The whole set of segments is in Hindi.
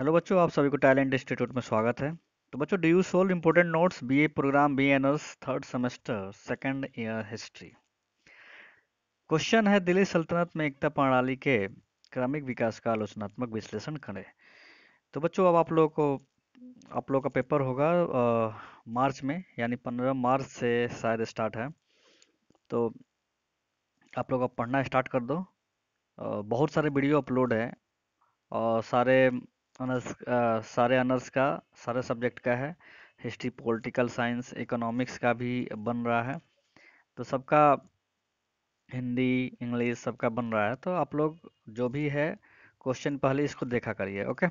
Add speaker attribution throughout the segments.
Speaker 1: हेलो बच्चों आप सभी को टैलेंट इंस्टीट्यूट में स्वागत है तो बच्चों do you solve important notes BA program B S third semester second year history question है दिल्ली सल्तनत में एकता प्रणाली के क्रमिक विकास का आलोचनात्मक विश्लेषण करें तो बच्चों अब आप लोगों को आप लोगों का पेपर होगा आ, मार्च में यानी पंद्रह मार्च से शायद स्टार्ट है तो आप लोग अब पढ़ना स्टार्ट कर दो आ, बहुत सारे वीडियो अपलोड है और सारे ऑनर्स सारे ऑनर्स का सारे सब्जेक्ट का है हिस्ट्री पॉलिटिकल साइंस इकोनॉमिक्स का भी बन रहा है तो सबका हिंदी इंग्लिश सबका बन रहा है तो आप लोग जो भी है क्वेश्चन पहले इसको देखा करिए ओके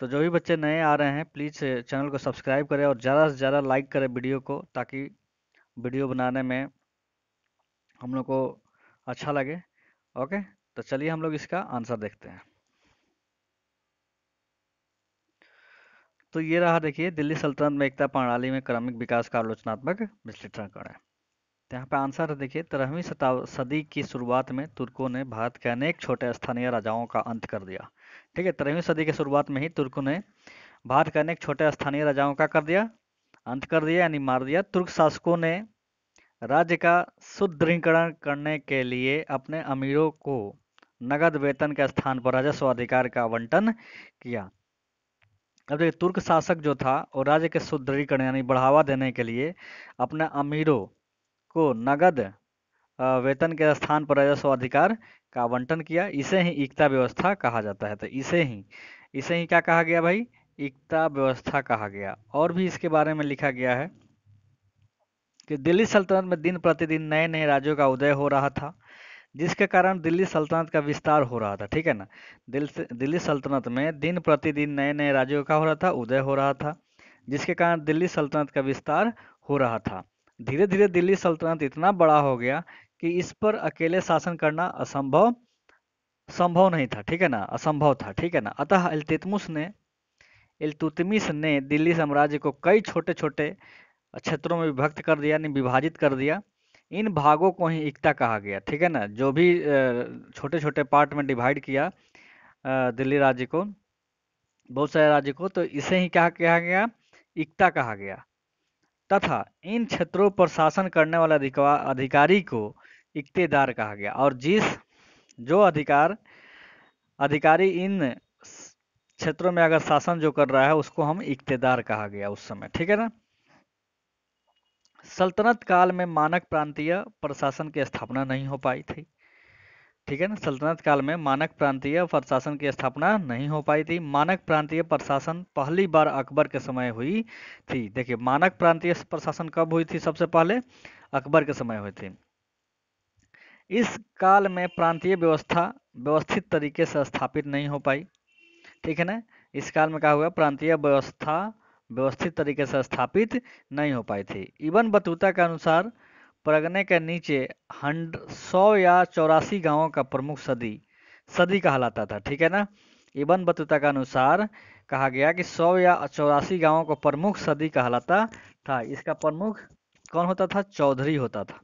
Speaker 1: तो जो भी बच्चे नए आ रहे हैं प्लीज़ चैनल को सब्सक्राइब करें और ज़्यादा से ज़्यादा लाइक करें वीडियो को ताकि वीडियो बनाने में हम लोग को अच्छा लगे ओके तो चलिए हम लोग इसका आंसर देखते हैं तो ये रहा देखिए दिल्ली सल्तनत में एकता प्रणाली में क्रमिक विकास का आलोचनात्मक विश्लेषण करें तो यहाँ पे आंसर है देखिए तेरहवीं सदी की शुरुआत में तुर्कों ने भारत के अनेक छोटे स्थानीय राजाओं का अंत कर दिया ठीक है तेरहवीं सदी के शुरुआत में ही तुर्कों ने भारत के अनेक छोटे स्थानीय राजाओं का कर दिया अंत कर दिया यानी मार दिया तुर्क शासकों ने राज्य का सुदृढ़ीकरण करने के लिए अपने अमीरों को नगद वेतन के स्थान पर राजस्व अधिकार का आवंटन किया अब देखिए तुर्क शासक जो था और राज्य के सुदृढ़ीकरण यानी बढ़ावा देने के लिए अपने अमीरों को नगद वेतन के स्थान पर राजस्व अधिकार का आवंटन किया इसे ही एकता व्यवस्था कहा जाता है तो इसे ही इसे ही क्या कहा गया भाई एकता व्यवस्था कहा गया और भी इसके बारे में लिखा गया है कि दिल्ली सल्तनत में दिन प्रतिदिन नए नए राज्यों का उदय हो रहा था जिसके कारण दिल्ली सल्तनत का विस्तार हो रहा था ठीक है ना दिल दिल्ली सल्तनत में दिन प्रतिदिन नए नए राज्यों का हो रहा था उदय हो रहा था जिसके कारण दिल्ली सल्तनत का विस्तार हो रहा था धीरे धीरे दिल्ली सल्तनत इतना बड़ा हो गया कि इस पर अकेले शासन करना असंभव संभव नहीं था ठीक है ना असंभव था ठीक है ना अतः अल्तितमुस ने इलतुतमिस ने दिल्ली साम्राज्य को कई छोटे छोटे क्षेत्रों में विभक्त कर दिया यानी विभाजित कर दिया इन भागों को ही एकता कहा गया ठीक है ना जो भी छोटे छोटे पार्ट में डिवाइड किया दिल्ली राज्य को बहुत सारे राज्य को तो इसे ही क्या कहा गया एकता कहा गया तथा इन क्षेत्रों पर शासन करने वाले अधिकारी को इकतेदार कहा गया और जिस जो अधिकार अधिकारी इन क्षेत्रों में अगर शासन जो कर रहा है उसको हम इकतेदार कहा गया उस समय ठीक है ना सल्तनत काल में मानक प्रांतीय प्रशासन की स्थापना नहीं हो पाई थी ठीक है ना सल्तनत काल में मानक प्रांतीय प्रशासन की स्थापना नहीं हो पाई थी मानक प्रांतीय प्रशासन पहली बार अकबर के समय हुई थी देखिए मानक प्रांतीय प्रशासन कब हुई थी सबसे पहले अकबर के समय हुई थी इस काल में प्रांतीय व्यवस्था व्यवस्थित तरीके से स्थापित नहीं हो पाई ठीक है ना इस काल में क्या हुआ प्रांतीय व्यवस्था व्यवस्थित तरीके से स्थापित नहीं हो पाई थी इवन बतूता के अनुसार प्रगने के नीचे हंड सौ या चौरासी गांवों का प्रमुख सदी सदी कहलाता था ठीक है ना इवन बतूता के अनुसार कहा गया कि सौ या चौरासी गांवों को प्रमुख सदी कहलाता था इसका प्रमुख कौन होता था चौधरी होता था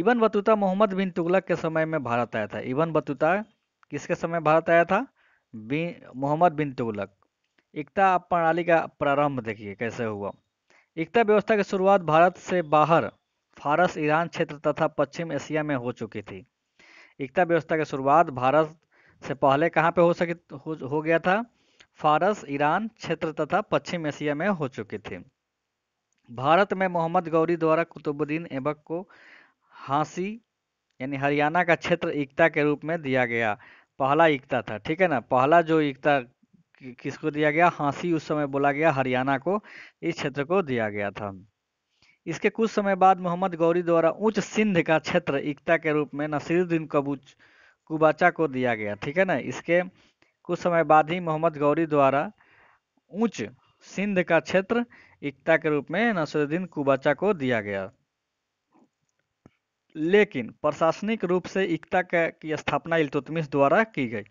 Speaker 1: इवन बतूता मोहम्मद बिन तुगलक के समय में भारत आया था इवन बतूता किसके समय भारत आया था मोहम्मद बिन तुगलक एकता प्रणाली का प्रारंभ देखिए कैसे हुआ एकता व्यवस्था की शुरुआत भारत से बाहर फारस ईरान क्षेत्र तथा पश्चिम एशिया में हो चुकी थी एकता व्यवस्था की शुरुआत भारत से पहले कहाँ पे हो सके हो, हो गया था फारस ईरान क्षेत्र तथा पश्चिम एशिया में हो चुकी थी भारत में मोहम्मद गौरी द्वारा कुतुबुद्दीन ऐबक को हांसी यानी हरियाणा का क्षेत्र एकता के रूप में दिया गया पहला एकता था ठीक है ना पहला जो एकता किसको दिया गया हांसी उस समय बोला गया हरियाणा को इस क्षेत्र को दिया गया था इसके कुछ समय बाद मोहम्मद गौरी द्वारा उच्च सिंध का क्षेत्र एकता के रूप में नसीरुद्दीन कबूच कुबाचा को दिया गया ठीक है ना इसके कुछ समय बाद ही मोहम्मद गौरी द्वारा उच्च सिंध का क्षेत्र एकता के रूप में नसीरुद्दीन कुबाचा को दिया गया लेकिन प्रशासनिक रूप से एकता की स्थापना इल्तुतमिश द्वारा की गई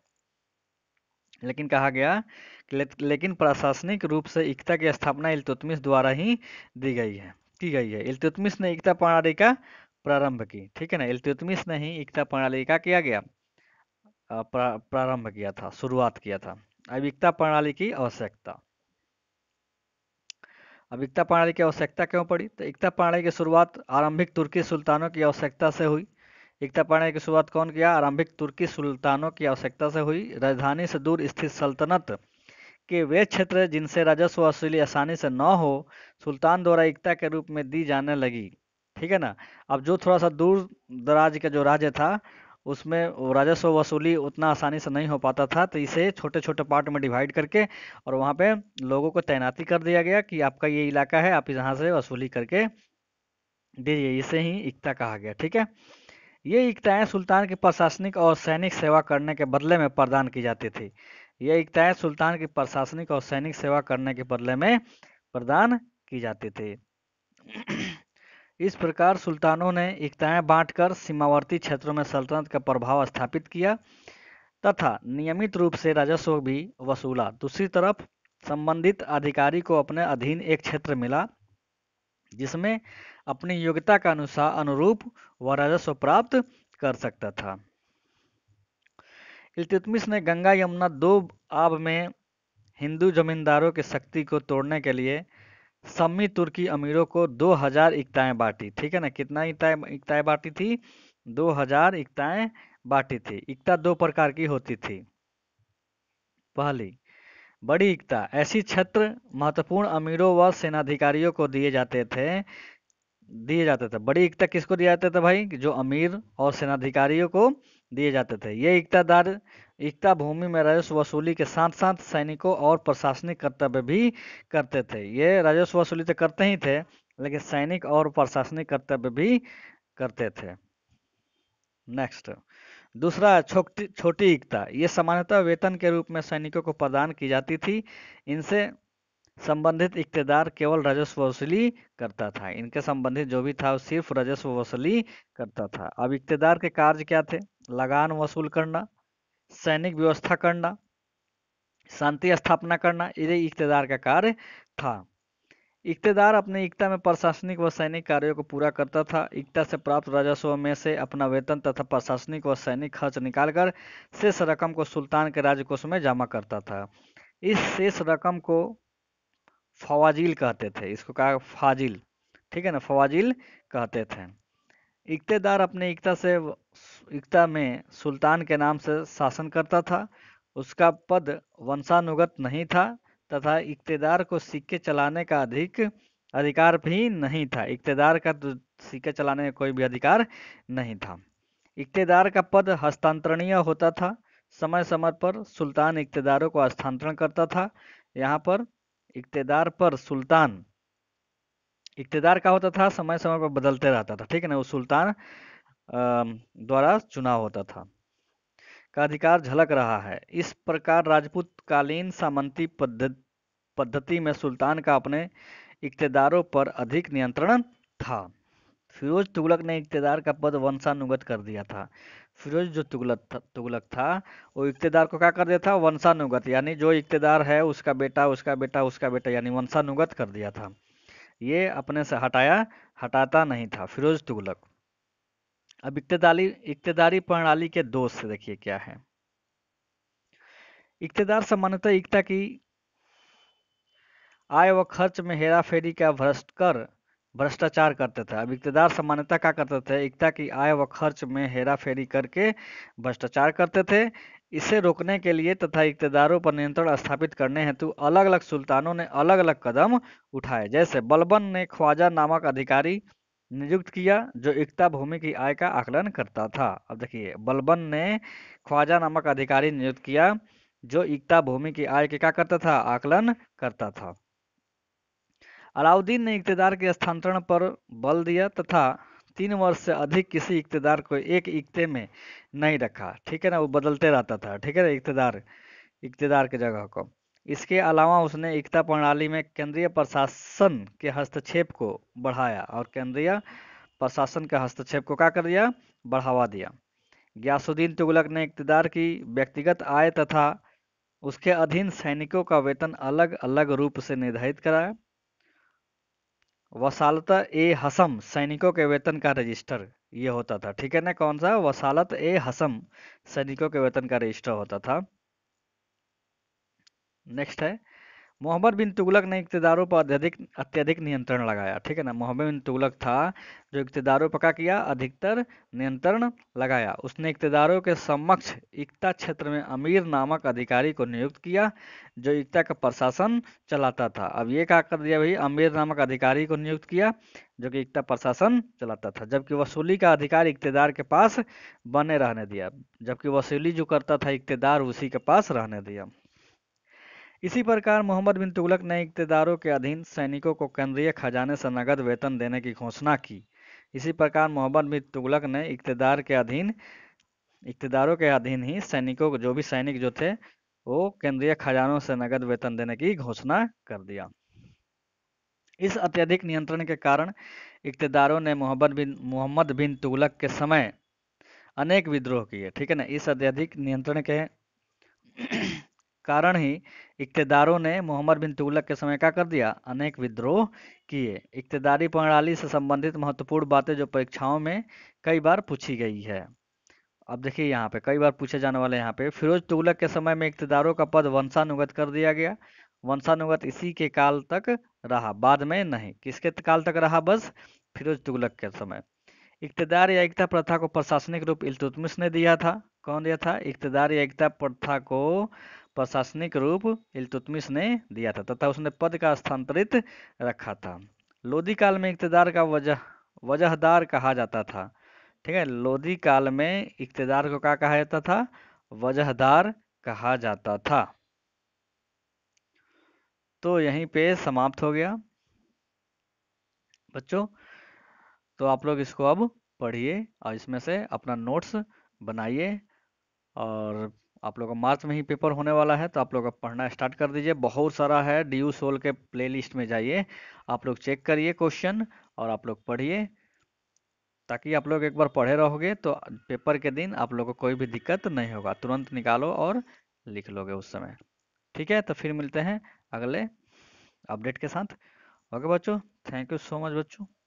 Speaker 1: लेकिन कहा गया कि ले, लेकिन प्रशासनिक रूप से एकता की स्थापना इलतुतमिश द्वारा ही दी गई है की गई है इलतुतमिश ने एकता प्रणाली का प्रारंभ की ठीक है ना इलतुतमिश ने ही एकता प्रणाली का किया गया प्रारंभ किया था शुरुआत किया था अब एकता प्रणाली की आवश्यकता अब एकता प्रणाली की आवश्यकता क्यों पड़ी तो एकता प्रणाली की शुरुआत आरंभिक तुर्की सुल्तानों की आवश्यकता से हुई एकता पाणी की शुरुआत कौन किया आरंभिक तुर्की सुल्तानों की आवश्यकता से हुई राजधानी से दूर स्थित सल्तनत के वे क्षेत्र जिनसे राजस्व वसूली आसानी से न हो सुल्तान द्वारा एकता के रूप में दी जाने लगी ठीक है ना अब जो थोड़ा सा दूर दराज का जो राज्य था उसमें राजस्व वसूली उतना आसानी से नहीं हो पाता था तो इसे छोटे छोटे पार्ट में डिवाइड करके और वहाँ पे लोगों को तैनाती कर दिया गया कि आपका ये इलाका है आप यहाँ से वसूली करके दीजिए इसे ही एकता कहा गया ठीक है ये इकताएँ सुल्तान की प्रशासनिक और सैनिक सेवा करने के बदले में प्रदान की जाती थी ये इकताएँ सुल्तान की प्रशासनिक और सैनिक सेवा करने के बदले में प्रदान की जाती थी इस प्रकार सुल्तानों ने इकताएँ बांटकर सीमावर्ती क्षेत्रों में सल्तनत का प्रभाव स्थापित किया तथा नियमित रूप से राजस्व भी वसूला दूसरी तरफ संबंधित अधिकारी को अपने अधीन एक क्षेत्र मिला जिसमें अपनी योग्यता का अनुसार अनुरूप व राजस्व प्राप्त कर सकता था इल्तुतमिश ने गंगा यमुना दो आब में हिंदू जमींदारों की शक्ति को तोड़ने के लिए सम्मी तुर्की अमीरों को 2000 इकताएं बांटी ठीक है ना कितना इकताएं बांटी थी 2000 इकताएं बांटी थी इकता दो प्रकार की होती थी पहली बड़ी इकता ऐसी छत्र महत्वपूर्ण अमीरों व सेनाधिकारियों को दिए जाते थे दिए जाते थे बड़ी एकता किसको दिया जाते थे भाई जो अमीर और सेनाधिकारियों को दिए जाते थे ये दार एकता भूमि में राजस्व वसूली के साथ साथ सैनिकों और प्रशासनिक कर्तव्य भी करते थे ये राजस्व वसूली तो करते ही थे लेकिन सैनिक और प्रशासनिक कर्तव्य भी करते थे नेक्स्ट दूसरा छोटी छोटी एकता ये सामान्यतः वेतन के रूप में सैनिकों को प्रदान की जाती थी इनसे संबंधित इकतेदार केवल राजस्व वसूली करता था इनके संबंधित जो भी था वो सिर्फ राजस्व वसूली करता था अब इकतेदार के कार्य क्या थे लगान वसूल करना सैनिक व्यवस्था करना शांति स्थापना करना ये इकतेदार का कार्य था इकतेदार अपने इकता में प्रशासनिक व सैनिक कार्यों को पूरा करता था इकता से प्राप्त राजस्व में से अपना वेतन तथा प्रशासनिक व सैनिक खर्च निकालकर शेष रकम को सुल्तान के राजकोष में जमा करता था इस शेष रकम को फवाजिल कहते थे इसको कहा फाजिल ठीक है ना फवाजिल कहते थे इकतेदार अपने इकता से इकता में सुल्तान के नाम से शासन करता था उसका पद वंशानुगत नहीं था तथा इकतेदार को सिक्के चलाने का अधिक अधिकार भी नहीं था इकतेदार का तो सिक्के चलाने का कोई भी अधिकार नहीं था इकतेदार का पद हस्तांतरणीय होता था समय समय पर सुल्तान इकतेदारों को हस्तांतरण करता था यहाँ पर इकतेदार पर सुल्तान इकतेदार का होता था समय समय पर बदलते रहता था ठीक है ना वो सुल्तान द्वारा चुनाव होता था का अधिकार झलक रहा है इस प्रकार राजपूत कालीन सामंती पद्धति पद्धति में सुल्तान का अपने इकतेदारों पर अधिक नियंत्रण था फिरोज तुगलक ने इकतेदार का पद वंशानुगत कर दिया था फिरोज जो तुगलक था तुगलक था वो इकतेदार को क्या कर दिया था वंशानुगत यानी जो इकतेदार है उसका बेटा उसका बेटा उसका बेटा यानी वंशानुगत कर दिया था ये अपने से हटाया हटाता नहीं था फिरोज तुगलक अब इकतेदारी इकतेदारी प्रणाली के दोष से देखिए क्या है इकतेदार सामान्यतः एकता की आय व खर्च में हेरा फेरी का भ्रष्ट कर भ्रष्टाचार करते थे अब इकतदार सामान्यता क्या करते थे एकता की आय व खर्च में हेरा फेरी करके भ्रष्टाचार करते थे इसे रोकने के लिए तथा इकतदारों पर नियंत्रण स्थापित करने हेतु अलग अलग सुल्तानों ने अलग अलग कदम उठाए जैसे बलबन ने ख्वाजा नामक अधिकारी नियुक्त किया जो एकता भूमि की आय का आकलन करता था अब देखिए बलबन ने ख्वाजा नामक अधिकारी नियुक्त किया जो एकता भूमि की आय के क्या करता था आकलन करता था अलाउद्दीन ने इकतदार के स्थानांतरण पर बल दिया तथा तीन वर्ष से अधिक किसी इकतदार को एक इकते में नहीं रखा ठीक है ना वो बदलते रहता था ठीक है ना इकतदार इकतदार के जगह को इसके अलावा उसने एकता प्रणाली में केंद्रीय प्रशासन के हस्तक्षेप को बढ़ाया और केंद्रीय प्रशासन के हस्तक्षेप को क्या कर दिया बढ़ावा दिया ग्यासुद्दीन तुगलक ने इकतदार की व्यक्तिगत आय तथा उसके अधीन सैनिकों का वेतन अलग अलग रूप से निर्धारित कराया वसालत ए हसम सैनिकों के वेतन का रजिस्टर ये होता था ठीक है ना कौन सा वसालत ए हसम सैनिकों के वेतन का रजिस्टर होता था नेक्स्ट है मोहम्मद बिन तुगलक ने इकतदारों पर अत्यधिक अत्यधिक नियंत्रण लगाया ठीक है ना मोहम्मद बिन तुगलक था जो इकतदारों पर क्या किया अधिकतर नियंत्रण लगाया उसने इकतदारों के समक्ष इकता क्षेत्र में अमीर नामक अधिकारी को नियुक्त किया जो इकता का प्रशासन चलाता था अब ये क्या कर दिया भाई अमीर नामक अधिकारी को नियुक्त किया जो कि इकता प्रशासन चलाता था जबकि वसूली का अधिकार इकतदार के पास बने रहने दिया जबकि वसूली जो करता था इकतदार उसी के पास रहने दिया इसी प्रकार मोहम्मद बिन तुगलक ने इकतेदारों के अधीन सैनिकों को केंद्रीय खजाने से नगद वेतन देने की घोषणा की इसी प्रकार मोहम्मद बिन तुगलक ने इकतेदार के अधीन इकतेदारों के अधीन ही सैनिकों को जो भी सैनिक जो थे वो केंद्रीय खजानों से नगद वेतन देने की घोषणा कर दिया इस अत्यधिक नियंत्रण के कारण इकतेदारों ने मोहम्मद बिन मोहम्मद बिन तुगलक के समय अनेक विद्रोह किए ठीक है ना इस अत्यधिक नियंत्रण के कारण ही इकतेदारों ने मोहम्मद बिन तुगलक के समय क्या कर दिया अनेक विद्रोह किए इकतेदारी प्रणाली से संबंधित महत्वपूर्ण बातें जो परीक्षाओं में कई बार पूछी गई है अब देखिए यहाँ पे कई बार पूछे जाने वाले यहाँ पे फिरोज तुगलक के समय में इकतेदारों का पद वंशानुगत कर दिया गया वंशानुगत इसी के काल तक रहा बाद में नहीं किसके काल तक रहा बस फिरोज तुगलक के समय इकतेदार या एकता प्रथा को प्रशासनिक रूप इलतुतमिश ने दिया था कौन दिया था इकतेदार या एकता प्रथा को प्रशासनिक रूप इलतुतमिश ने दिया था तथा उसने पद का स्थानांतरित रखा था लोधी काल में इकतदार का वजह वजहदार कहा जाता था ठीक है लोधी काल में इकतदार को क्या कहा जाता था वजहदार कहा जाता था तो यहीं पे समाप्त हो गया बच्चों तो आप लोग इसको अब पढ़िए और इसमें से अपना नोट्स बनाइए और आप लोग का मार्च में ही पेपर होने वाला है तो आप लोग पढ़ना स्टार्ट कर दीजिए बहुत सारा है डी यू सोल के प्ले में जाइए आप लोग चेक करिए क्वेश्चन और आप लोग पढ़िए ताकि आप लोग एक बार पढ़े रहोगे तो पेपर के दिन आप लोग को कोई भी दिक्कत नहीं होगा तुरंत निकालो और लिख लोगे उस समय ठीक है तो फिर मिलते हैं अगले अपडेट के साथ ओके बच्चों थैंक यू सो मच बच्चों